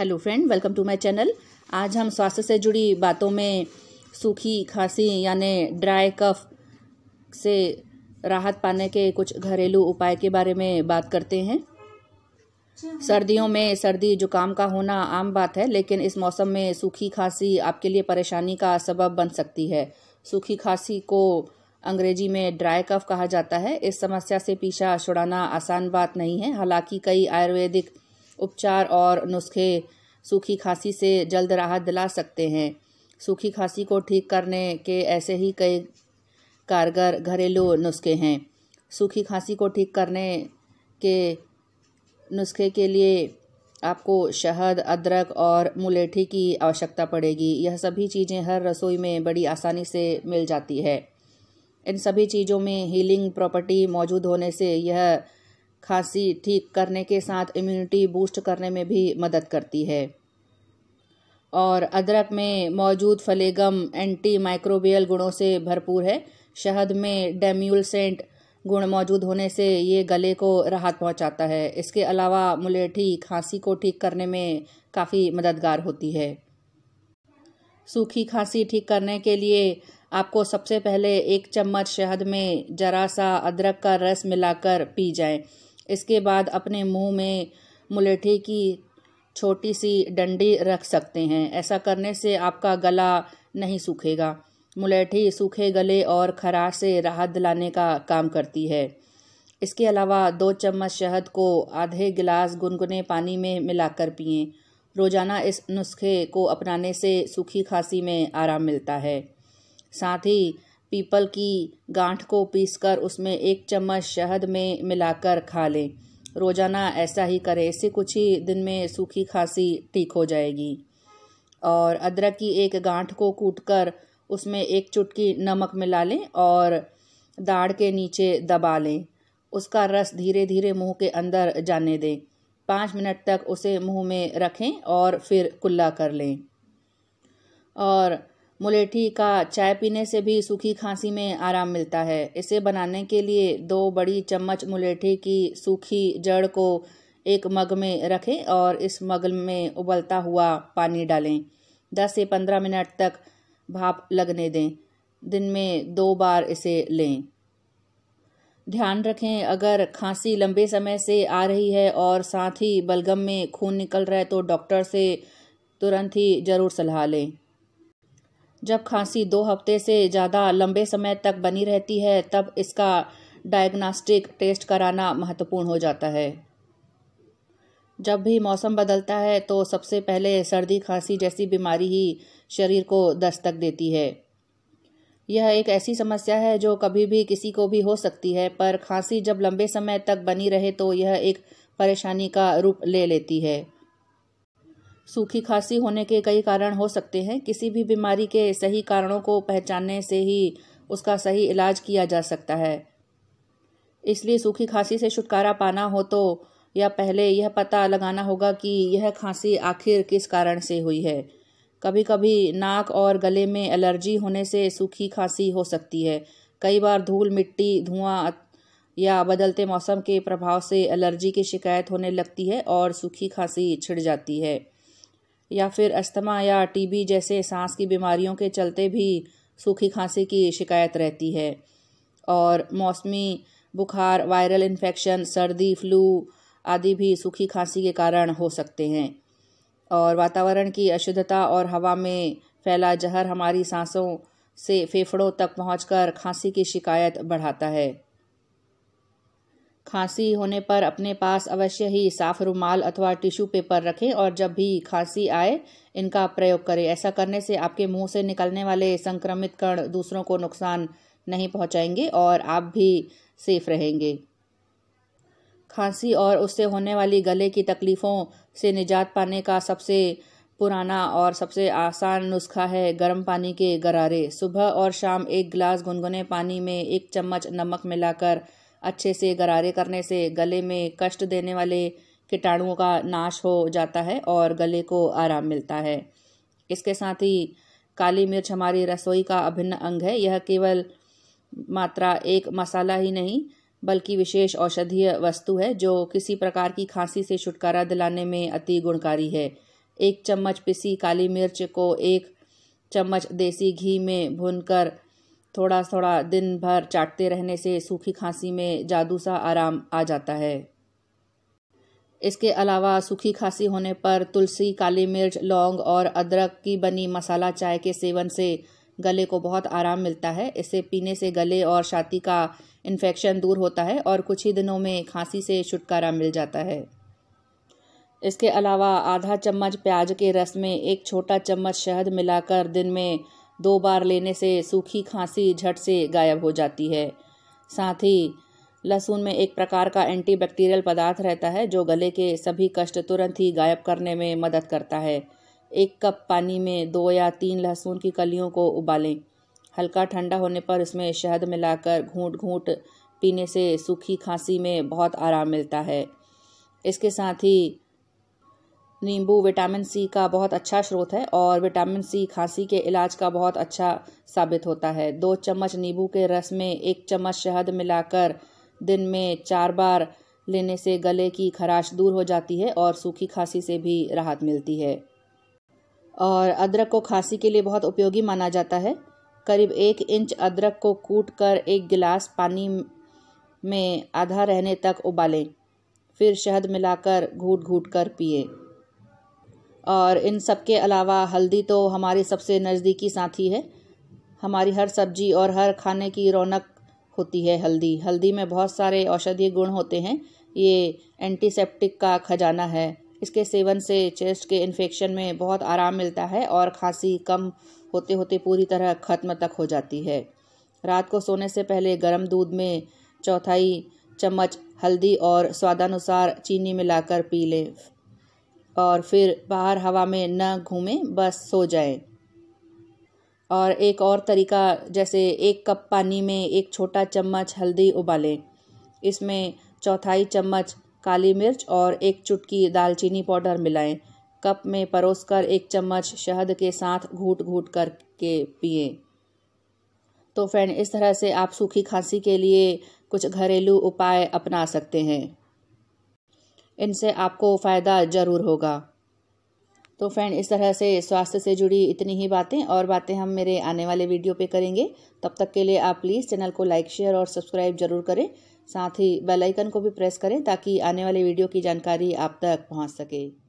hello friend welcome to my channel आज हम स्वास्थ्य से जुड़ी बातों में सूखी खांसी यानी ड्राई कफ से राहत पाने के कुछ घरेलू उपाय के बारे में बात करते हैं सर्दियों में सर्दी जुकाम का होना आम बात है लेकिन इस मौसम में सूखी खांसी आपके लिए परेशानी का सबब बन सकती है सूखी खांसी को अंग्रेजी में ड्राई कफ कहा जाता है इस समस्या से पीछा छुड़ाना आसान बात नहीं है हालांकि कई आयुर्वेदिक उपचार और नुस्खे सूखी खांसी से जल्द राहत दिला सकते हैं सूखी खांसी को ठीक करने के ऐसे ही कई कारगर घरेलू नुस्खे हैं सूखी खांसी को ठीक करने के नुस्खे के लिए आपको शहद अदरक और मुलेठी की आवश्यकता पड़ेगी यह सभी चीज़ें हर रसोई में बड़ी आसानी से मिल जाती है इन सभी चीज़ों में हीलिंग प्रॉपर्टी मौजूद होने से यह खांसी ठीक करने के साथ इम्यूनिटी बूस्ट करने में भी मदद करती है और अदरक में मौजूद फलेगम एंटी माइक्रोबियल गुणों से भरपूर है शहद में डेम्यूलसेंट गुण मौजूद होने से ये गले को राहत पहुंचाता है इसके अलावा मुलेठी खांसी को ठीक करने में काफ़ी मददगार होती है सूखी खांसी ठीक करने के लिए आपको सबसे पहले एक चम्मच शहद में जरा सा अदरक का रस मिलाकर पी जाएं इसके बाद अपने मुंह में मुलेठी की छोटी सी डंडी रख सकते हैं ऐसा करने से आपका गला नहीं सूखेगा मुलेठी सूखे गले और खराश से राहत दिलाने का काम करती है इसके अलावा दो चम्मच शहद को आधे गिलास गुनगुने पानी में मिलाकर पिएं रोज़ाना इस नुस्खे को अपनाने से सूखी खांसी में आराम मिलता है साथ ही पीपल की गांठ को पीसकर उसमें एक चम्मच शहद में मिलाकर खा लें रोज़ाना ऐसा ही करें इससे कुछ ही दिन में सूखी खांसी ठीक हो जाएगी और अदरक की एक गांठ को कूटकर उसमें एक चुटकी नमक मिला लें और दाढ़ के नीचे दबा लें उसका रस धीरे धीरे मुंह के अंदर जाने दें पाँच मिनट तक उसे मुंह में रखें और फिर कुल्ला कर लें और मुलेठी का चाय पीने से भी सूखी खांसी में आराम मिलता है इसे बनाने के लिए दो बड़ी चम्मच मुलेठी की सूखी जड़ को एक मग में रखें और इस मग में उबलता हुआ पानी डालें 10 से 15 मिनट तक भाप लगने दें दिन में दो बार इसे लें ध्यान रखें अगर खांसी लंबे समय से आ रही है और साथ ही बलगम में खून निकल रहा है तो डॉक्टर से तुरंत ही ज़रूर सलाह लें जब खांसी दो हफ्ते से ज़्यादा लंबे समय तक बनी रहती है तब इसका डायग्नास्टिक टेस्ट कराना महत्वपूर्ण हो जाता है जब भी मौसम बदलता है तो सबसे पहले सर्दी खांसी जैसी बीमारी ही शरीर को दस्तक देती है यह एक ऐसी समस्या है जो कभी भी किसी को भी हो सकती है पर खांसी जब लंबे समय तक बनी रहे तो यह एक परेशानी का रूप ले लेती है सूखी खांसी होने के कई कारण हो सकते हैं किसी भी बीमारी के सही कारणों को पहचानने से ही उसका सही इलाज किया जा सकता है इसलिए सूखी खांसी से छुटकारा पाना हो तो या पहले यह पता लगाना होगा कि यह खांसी आखिर किस कारण से हुई है कभी कभी नाक और गले में एलर्जी होने से सूखी खांसी हो सकती है कई बार धूल मिट्टी धुआं या बदलते मौसम के प्रभाव से एलर्जी की शिकायत होने लगती है और सूखी खांसी छिड़ जाती है या फिर अस्थमा या टीबी जैसे सांस की बीमारियों के चलते भी सूखी खांसी की शिकायत रहती है और मौसमी बुखार वायरल इन्फेक्शन सर्दी फ्लू आदि भी सूखी खांसी के कारण हो सकते हैं और वातावरण की अशुद्धता और हवा में फैला जहर हमारी सांसों से फेफड़ों तक पहुंचकर खांसी की शिकायत बढ़ाता है खांसी होने पर अपने पास अवश्य ही साफ रुमाल अथवा टिश्यू पेपर रखें और जब भी खांसी आए इनका प्रयोग करें ऐसा करने से आपके मुंह से निकलने वाले संक्रमित कण दूसरों को नुकसान नहीं पहुंचाएंगे और आप भी सेफ रहेंगे खांसी और उससे होने वाली गले की तकलीफ़ों से निजात पाने का सबसे पुराना और सबसे आसान नुस्खा है गर्म पानी के गरारे सुबह और शाम एक गिलास गुनगुने पानी में एक चम्मच नमक मिलाकर अच्छे से गरारे करने से गले में कष्ट देने वाले कीटाणुओं का नाश हो जाता है और गले को आराम मिलता है इसके साथ ही काली मिर्च हमारी रसोई का अभिन्न अंग है यह केवल मात्रा एक मसाला ही नहीं बल्कि विशेष औषधीय वस्तु है जो किसी प्रकार की खांसी से छुटकारा दिलाने में अति गुणकारी है एक चम्मच पिसी काली मिर्च को एक चम्मच देसी घी में कर थोड़ा थोड़ा दिन भर चाटते रहने से सूखी खांसी में जादू सा आराम आ जाता है इसके अलावा सूखी खांसी होने पर तुलसी काली मिर्च लौंग और अदरक की बनी मसाला चाय के सेवन से गले को बहुत आराम मिलता है इसे पीने से गले और छाती का इन्फेक्शन दूर होता है और कुछ ही दिनों में खांसी से छुटकारा मिल जाता है इसके अलावा आधा चम्मच प्याज के रस में एक छोटा चम्मच शहद मिलाकर दिन में दो बार लेने से सूखी खांसी झट से गायब हो जाती है साथ ही लहसुन में एक प्रकार का एंटीबैक्टीरियल पदार्थ रहता है जो गले के सभी कष्ट तुरंत ही गायब करने में मदद करता है एक कप पानी में दो या तीन लहसुन की कलियों को उबालें हल्का ठंडा होने पर इसमें शहद मिलाकर घूंट घूंट पीने से सूखी खांसी में बहुत आराम मिलता है इसके साथ ही नींबू विटामिन सी का बहुत अच्छा स्रोत है और विटामिन सी खांसी के इलाज का बहुत अच्छा साबित होता है दो चम्मच नींबू के रस में एक चम्मच शहद मिलाकर दिन में चार बार लेने से गले की खराश दूर हो जाती है और सूखी खांसी से भी राहत मिलती है और अदरक को खांसी के लिए बहुत उपयोगी माना जाता है करीब एक इंच अदरक को कूट कर एक गिलास पानी में आधा रहने तक उबालें फिर शहद मिलाकर घूट घूट कर पिए और इन सब के अलावा हल्दी तो हमारी सबसे नज़दीकी साथी है हमारी हर सब्जी और हर खाने की रौनक होती है हल्दी हल्दी में बहुत सारे औषधीय गुण होते हैं ये एंटीसेप्टिक का खजाना है इसके सेवन से चेस्ट के इन्फेक्शन में बहुत आराम मिलता है और खांसी कम होते होते पूरी तरह ख़त्म तक हो जाती है रात को सोने से पहले गर्म दूध में चौथाई चम्मच हल्दी और स्वादानुसार चीनी मिलाकर पी लें और फिर बाहर हवा में न घूमें बस सो जाएं और एक और तरीका जैसे एक कप पानी में एक छोटा चम्मच हल्दी उबालें इसमें चौथाई चम्मच काली मिर्च और एक चुटकी दालचीनी पाउडर मिलाएं कप में परोस कर एक चम्मच शहद के साथ घूट घूट कर के पिए तो फ्रेंड इस तरह से आप सूखी खांसी के लिए कुछ घरेलू उपाय अपना सकते हैं इनसे आपको फ़ायदा ज़रूर होगा तो फ्रेंड इस तरह से स्वास्थ्य से जुड़ी इतनी ही बातें और बातें हम मेरे आने वाले वीडियो पे करेंगे तब तक के लिए आप प्लीज़ चैनल को लाइक शेयर और सब्सक्राइब जरूर करें साथ ही बेल आइकन को भी प्रेस करें ताकि आने वाले वीडियो की जानकारी आप तक पहुंच सके